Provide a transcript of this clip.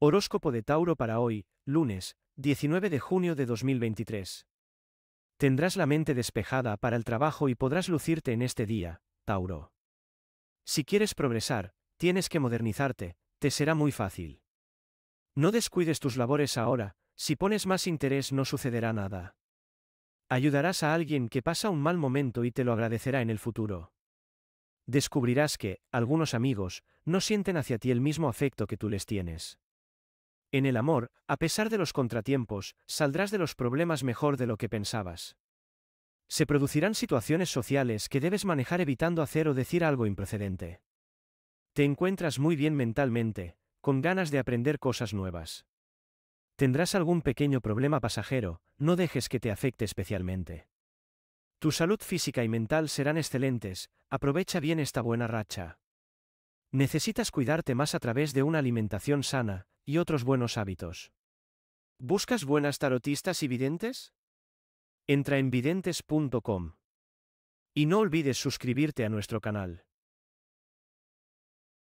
Horóscopo de Tauro para hoy, lunes, 19 de junio de 2023. Tendrás la mente despejada para el trabajo y podrás lucirte en este día, Tauro. Si quieres progresar, tienes que modernizarte, te será muy fácil. No descuides tus labores ahora, si pones más interés no sucederá nada. Ayudarás a alguien que pasa un mal momento y te lo agradecerá en el futuro. Descubrirás que, algunos amigos, no sienten hacia ti el mismo afecto que tú les tienes. En el amor, a pesar de los contratiempos, saldrás de los problemas mejor de lo que pensabas. Se producirán situaciones sociales que debes manejar evitando hacer o decir algo improcedente. Te encuentras muy bien mentalmente, con ganas de aprender cosas nuevas. Tendrás algún pequeño problema pasajero, no dejes que te afecte especialmente. Tu salud física y mental serán excelentes, aprovecha bien esta buena racha. Necesitas cuidarte más a través de una alimentación sana, y otros buenos hábitos. ¿Buscas buenas tarotistas y videntes? Entra en videntes.com. Y no olvides suscribirte a nuestro canal.